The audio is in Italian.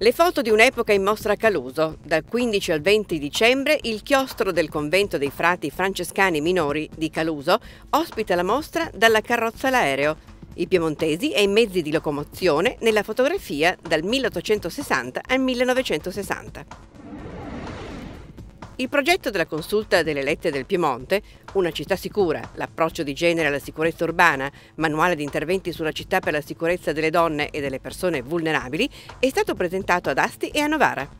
Le foto di un'epoca in mostra a Caluso. Dal 15 al 20 dicembre il chiostro del convento dei frati francescani minori di Caluso ospita la mostra dalla carrozza all'aereo. I piemontesi e i mezzi di locomozione nella fotografia dal 1860 al 1960. Il progetto della consulta delle lette del Piemonte, Una città sicura, l'approccio di genere alla sicurezza urbana, manuale di interventi sulla città per la sicurezza delle donne e delle persone vulnerabili, è stato presentato ad Asti e a Novara.